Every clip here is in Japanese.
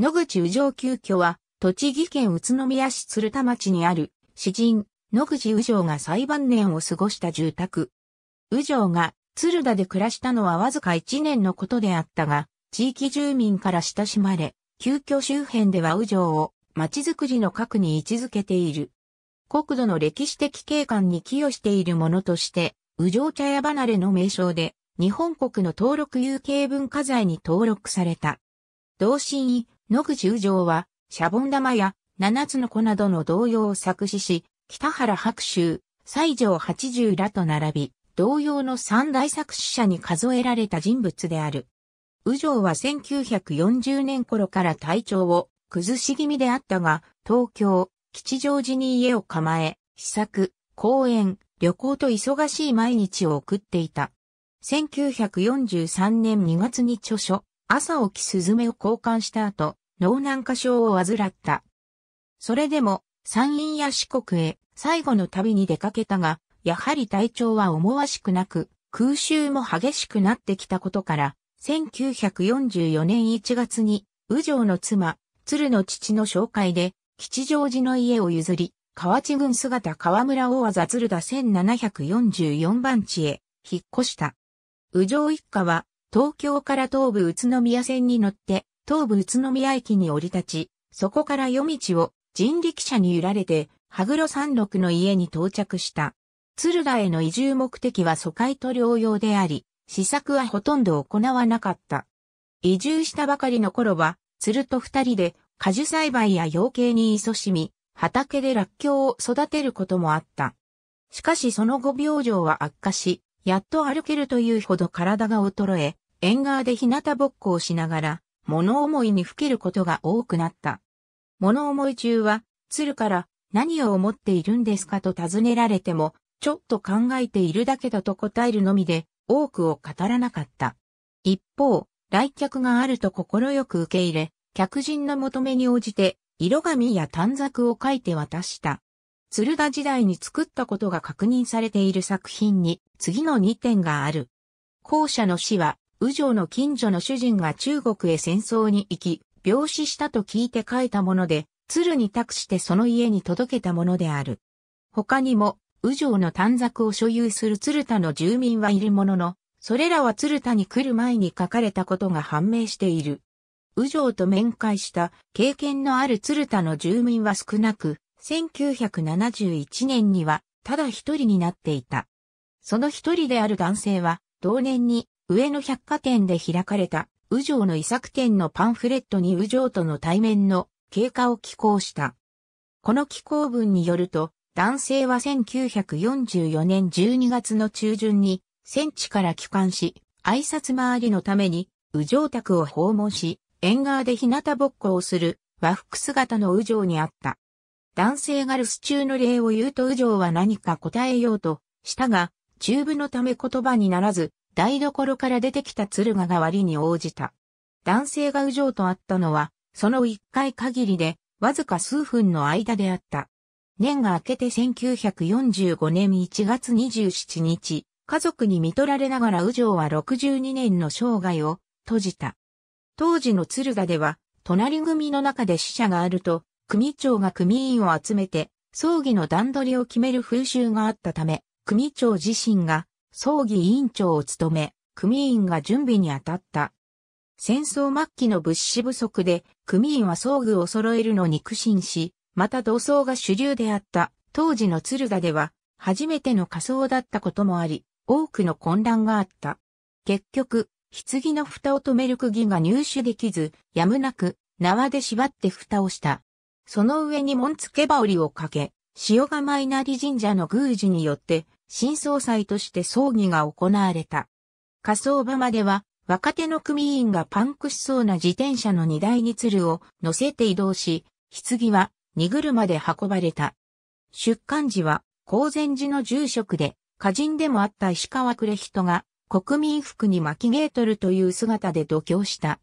野口宇城旧居は、栃木県宇都宮市鶴田町にある、詩人、野口宇城が最晩年を過ごした住宅。宇城が鶴田で暮らしたのはわずか1年のことであったが、地域住民から親しまれ、旧居周辺では宇城を町づくりの核に位置づけている。国土の歴史的景観に寄与しているものとして、宇城茶屋離れの名称で、日本国の登録有形文化財に登録された。同心位、野口宇城は、シャボン玉や七つの子などの童謡を作詞し、北原白秋、西条八十らと並び、童謡の三大作詞者に数えられた人物である。宇城は1940年頃から体調を崩し気味であったが、東京、吉祥寺に家を構え、試作、公演、旅行と忙しい毎日を送っていた。1943年2月に著書、朝起きスズメを交換した後、脳難化症を患った。それでも、山陰や四国へ最後の旅に出かけたが、やはり体調は思わしくなく、空襲も激しくなってきたことから、1944年1月に、右上の妻、鶴の父の紹介で、吉祥寺の家を譲り、河内郡姿河村大技鶴田1744番地へ、引っ越した。右上一家は、東京から東武宇都宮線に乗って、東武宇都宮駅に降り立ち、そこから夜道を人力車に揺られて、羽黒山麓の家に到着した。鶴田への移住目的は疎開と療養であり、試作はほとんど行わなかった。移住したばかりの頃は、鶴と二人で果樹栽培や養鶏に勤しみ、畑で落鏡を育てることもあった。しかしその後病状は悪化し、やっと歩けるというほど体が衰え、縁側で日向ぼっこをしながら、物思いにふけることが多くなった。物思い中は、鶴から何を思っているんですかと尋ねられても、ちょっと考えているだけだと答えるのみで、多くを語らなかった。一方、来客があると心よく受け入れ、客人の求めに応じて、色紙や短冊を書いて渡した。鶴田時代に作ったことが確認されている作品に次の2点がある。後者の死は、右上の近所の主人が中国へ戦争に行き、病死したと聞いて書いたもので、鶴に託してその家に届けたものである。他にも、右上の短冊を所有する鶴田の住民はいるものの、それらは鶴田に来る前に書かれたことが判明している。右上と面会した経験のある鶴田の住民は少なく、1971年にはただ一人になっていた。その一人である男性は、同年に上野百貨店で開かれた、宇城の遺作店のパンフレットに宇城との対面の経過を寄稿した。この寄稿文によると、男性は1944年12月の中旬に、戦地から帰還し、挨拶回りのために、宇城宅を訪問し、縁側で日向ぼっこをする和服姿の宇城にあった。男性が留守中の例を言うと右上は何か答えようとしたが、中部のため言葉にならず、台所から出てきた鶴が代わりに応じた。男性が右上と会ったのは、その一回限りで、わずか数分の間であった。年が明けて1945年1月27日、家族に見取られながら右上は62年の生涯を閉じた。当時の鶴が、では、隣組の中で死者があると、組長が組員を集めて、葬儀の段取りを決める風習があったため、組長自身が葬儀委員長を務め、組員が準備に当たった。戦争末期の物資不足で、組員は葬具を揃えるのに苦心し、また土葬が主流であった当時の鶴田では、初めての仮装だったこともあり、多くの混乱があった。結局、棺の蓋を止める釘が入手できず、やむなく縄で縛って蓋をした。その上に門付け羽織をかけ、塩釜稲荷神社の宮司によって、新総裁として葬儀が行われた。火葬場までは、若手の組員がパンクしそうな自転車の荷台に鶴を乗せて移動し、棺は荷車で運ばれた。出棺時は、高前寺の住職で、歌人でもあった石川呉人が、国民服に巻きゲートルという姿で度胸した。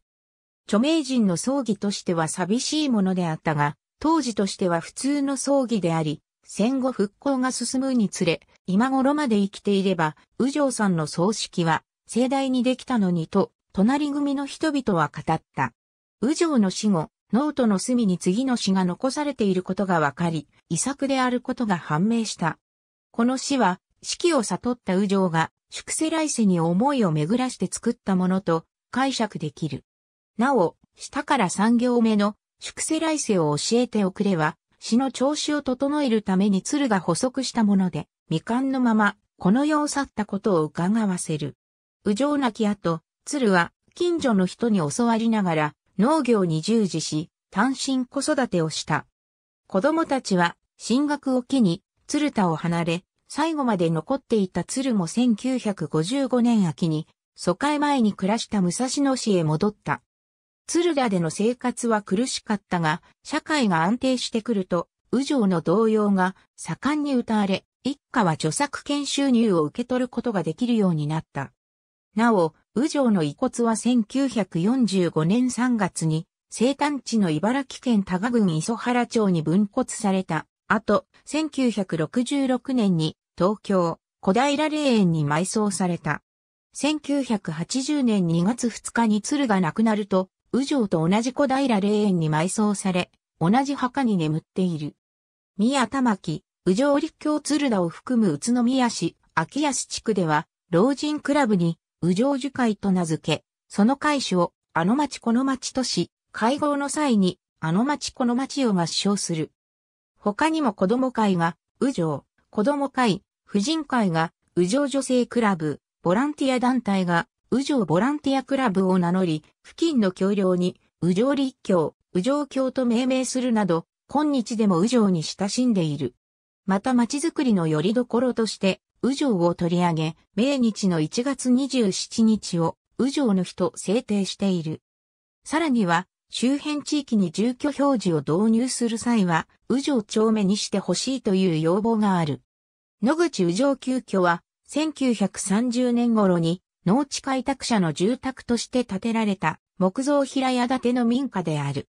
著名人の葬儀としては寂しいものであったが、当時としては普通の葬儀であり、戦後復興が進むにつれ、今頃まで生きていれば、右上さんの葬式は盛大にできたのにと、隣組の人々は語った。右上の死後、ノートの隅に次の詩が残されていることが分かり、遺作であることが判明した。この詩は、死期を悟った右上が、宿世来世に思いを巡らして作ったものと解釈できる。なお、下から三行目の宿世来世を教えておくれは、詩の調子を整えるために鶴が補足したもので、未完のまま、この世を去ったことを伺わせる。ょうなき後、鶴は近所の人に教わりながら農業に従事し、単身子育てをした。子供たちは進学を機に鶴田を離れ、最後まで残っていた鶴も1955年秋に、疎開前に暮らした武蔵野市へ戻った。鶴田での生活は苦しかったが、社会が安定してくると、右上の動揺が盛んに歌われ、一家は著作権収入を受け取ることができるようになった。なお、右上の遺骨は1945年3月に、生誕地の茨城県多賀郡磯原町に分骨された。あと、1966年に東京、小平霊園に埋葬された。1980年2月2日に鶴が亡くなると、右城と同じ小平霊園に埋葬され、同じ墓に眠っている。宮玉木、右城立教鶴田を含む宇都宮市、秋安地区では、老人クラブに、右城樹会と名付け、その会所を、あの町この町とし、会合の際に、あの町この町を抹消する。他にも子供会が、右城、子供会、婦人会が、右城女性クラブ、ボランティア団体が、宇城ボランティアクラブを名乗り、付近の橋梁に、宇城立教、宇上教と命名するなど、今日でも宇城に親しんでいる。また町づくりの拠り所として、宇城を取り上げ、明日の1月27日を、宇城の日と制定している。さらには、周辺地域に住居表示を導入する際は、宇城町目にしてほしいという要望がある。野口宇城急遽は、1930年頃に、農地開拓者の住宅として建てられた木造平屋建ての民家である。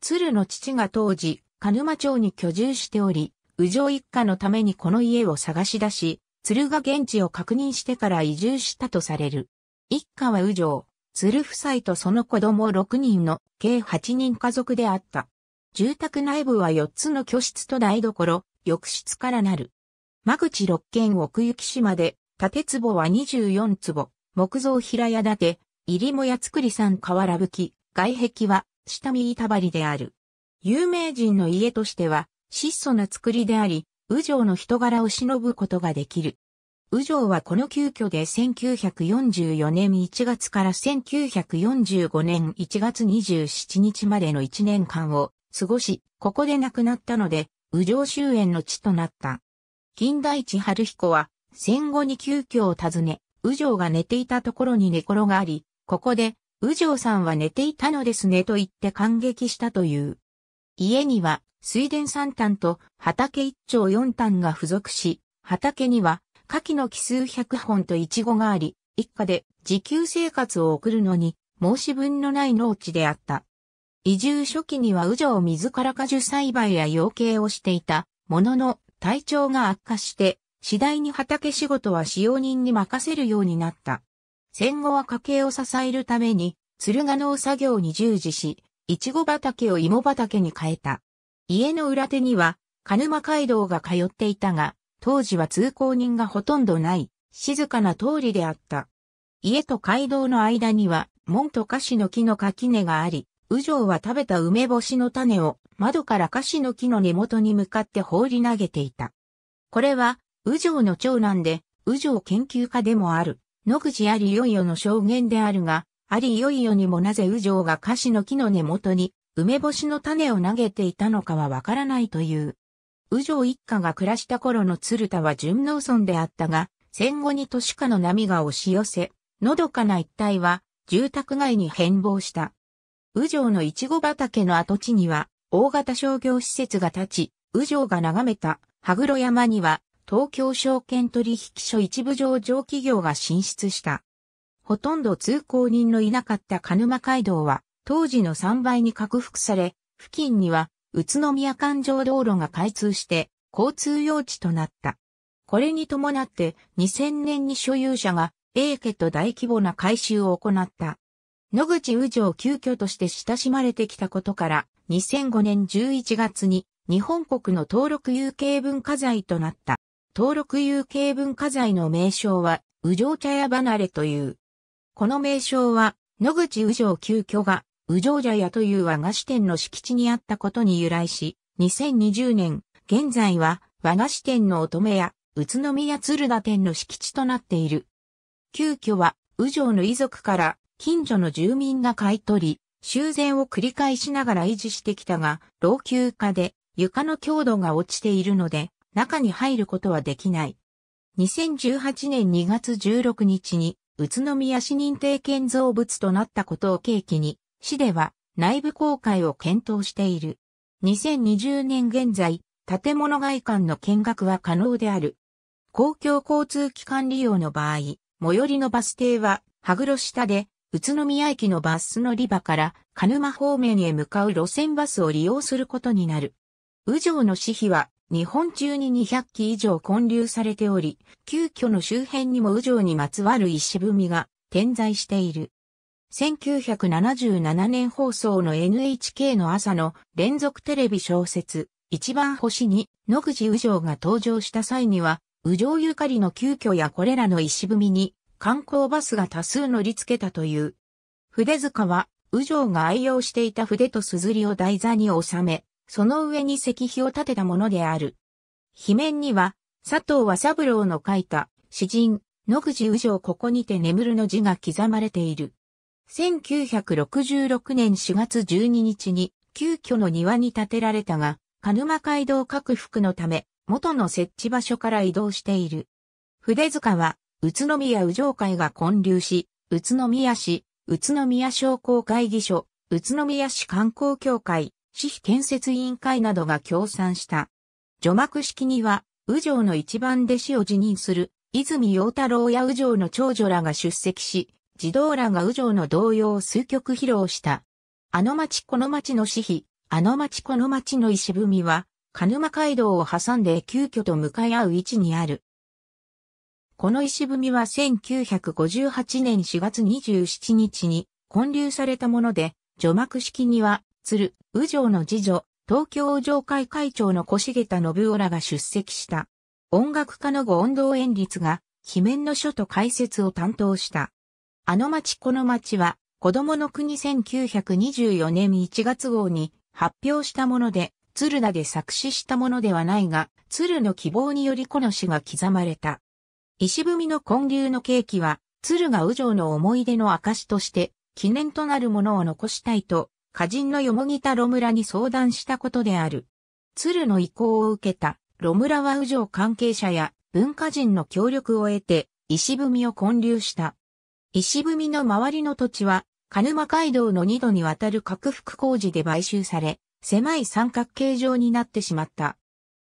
鶴の父が当時、鹿沼町に居住しており、宇城一家のためにこの家を探し出し、鶴が現地を確認してから移住したとされる。一家は宇城、鶴夫妻とその子供6人の計8人家族であった。住宅内部は4つの居室と台所、浴室からなる。間口6軒奥行き島で、建坪は24坪。木造平屋建て、入もや造り河瓦吹き、外壁は下見板張りである。有名人の家としては質素な造りであり、宇城の人柄を忍ぶことができる。宇城はこの急遽で1944年1月から1945年1月27日までの1年間を過ごし、ここで亡くなったので、宇城終焉の地となった。金大地春彦は戦後に急遽を訪ね、右上が寝ていたところに寝転がり、ここで、右上さんは寝ていたのですねと言って感激したという。家には、水田三端と畑一丁四端が付属し、畑には、牡蠣の奇数百本とイチゴがあり、一家で自給生活を送るのに、申し分のない農地であった。移住初期には右上自ら果樹栽培や養鶏をしていた、ものの体調が悪化して次第に畑仕事は使用人に任せるようになった。戦後は家計を支えるために、鶴ヶ農作業に従事し、いちご畑を芋畑に変えた。家の裏手には、鹿沼街道が通っていたが、当時は通行人がほとんどない、静かな通りであった。家と街道の間には、門と菓子の木の垣根があり、右上は食べた梅干しの種を窓から菓子の木の根元に向かって放り投げていた。これは右上の長男で、右上研究家でもある、野口ありよいよの証言であるが、ありよいよにもなぜ右上が菓子の木の根元に、梅干しの種を投げていたのかはわからないという。右上一家が暮らした頃の鶴田は純農村であったが、戦後に都市化の波が押し寄せ、のどかな一帯は住宅街に変貌した。右上のいちご畑の跡地には大型商業施設が建ち、宇上が眺めた羽黒山には東京証券取引所一部上場企業が進出した。ほとんど通行人のいなかった鹿沼街道は、当時の3倍に拡幅され、付近には宇都宮環状道路が開通して、交通用地となった。これに伴って2000年に所有者が A 家と大規模な改修を行った。野口宇城急遽として親しまれてきたことから2005年11月に日本国の登録有形文化財となった。登録有形文化財の名称は、宇城茶屋離れという。この名称は、野口宇城旧居が、宇城茶屋という和菓子店の敷地にあったことに由来し、2020年、現在は、和菓子店の乙女屋、宇都宮鶴田店の敷地となっている。旧居は、宇城の遺族から、近所の住民が買い取り、修繕を繰り返しながら維持してきたが、老朽化で、床の強度が落ちているので、中に入ることはできない。2018年2月16日に宇都宮市認定建造物となったことを契機に、市では内部公開を検討している。2020年現在、建物外観の見学は可能である。公共交通機関利用の場合、最寄りのバス停は、羽黒下で、宇都宮駅のバス乗り場から、鹿沼方面へ向かう路線バスを利用することになる。宇城の市費は、日本中に200基以上混流されており、旧居の周辺にも宇城にまつわる石踏みが点在している。1977年放送の NHK の朝の連続テレビ小説、一番星に野口宇城が登場した際には、宇城ゆかりの旧居やこれらの石踏みに観光バスが多数乗り付けたという。筆塚は、宇城が愛用していた筆と硯を台座に収め、その上に石碑を建てたものである。碑面には、佐藤和三郎の書いた詩人、野口宇城ここにて眠るの字が刻まれている。1966年4月12日に、急遽の庭に建てられたが、鹿沼街道拡幅のため、元の設置場所から移動している。筆塚は、宇都宮宇城会が混流し、宇都宮市、宇都宮商工会議所、宇都宮市観光協会、市費建設委員会などが協賛した。除幕式には、宇城の一番弟子を辞任する、泉陽太郎や宇城の長女らが出席し、児童らが宇城の動揺を数曲披露した。あの町この町の市費、あの町この町の石踏みは、鹿沼街道を挟んで急遽と向かい合う位置にある。この石踏みは1958年4月27日に建立されたもので、除幕式には、鶴、右上の次女、東京城会会長の小茂田信夫らが出席した。音楽家の御音堂演律が、罷免の書と解説を担当した。あの町この町は、子供の国1924年1月号に発表したもので、鶴田で作詞したものではないが、鶴の希望によりこの詩が刻まれた。石踏みの混流の契機は、鶴が右上の思い出の証として、記念となるものを残したいと、歌人のよもぎたロムラに相談したことである。鶴の意向を受けた、ロムラは右上関係者や文化人の協力を得て、石踏みを建立した。石踏みの周りの土地は、鹿沼街道の二度にわたる拡幅工事で買収され、狭い三角形状になってしまった。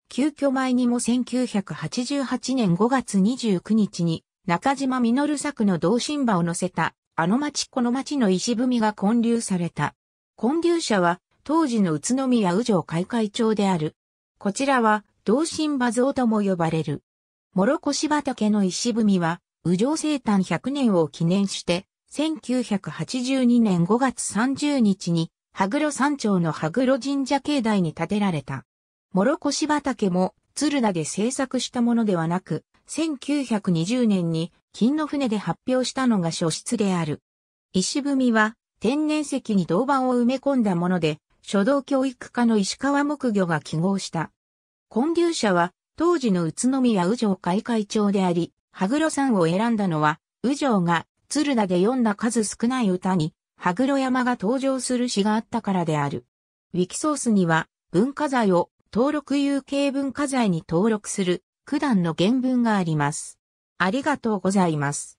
急遽前にも1988年5月29日に中島実作の同心馬を乗せたあの町この町の石踏みが建立された。建立者は、当時の宇都宮宇城開会長である。こちらは、同心馬像とも呼ばれる。諸越畑の石踏みは、宇城生誕100年を記念して、1982年5月30日に、羽黒山頂の羽黒神社境内に建てられた。諸越畑も、鶴田で製作したものではなく、1920年に、金の船で発表したのが初出である。石踏みは、天然石に銅板を埋め込んだもので、書道教育科の石川木魚が記号した。建立者は、当時の宇都宮宇城会会長であり、羽黒山を選んだのは、宇城が鶴田で読んだ数少ない歌に、羽黒山が登場する詩があったからである。ウィキソースには、文化財を登録有形文化財に登録する、九段の原文があります。ありがとうございます。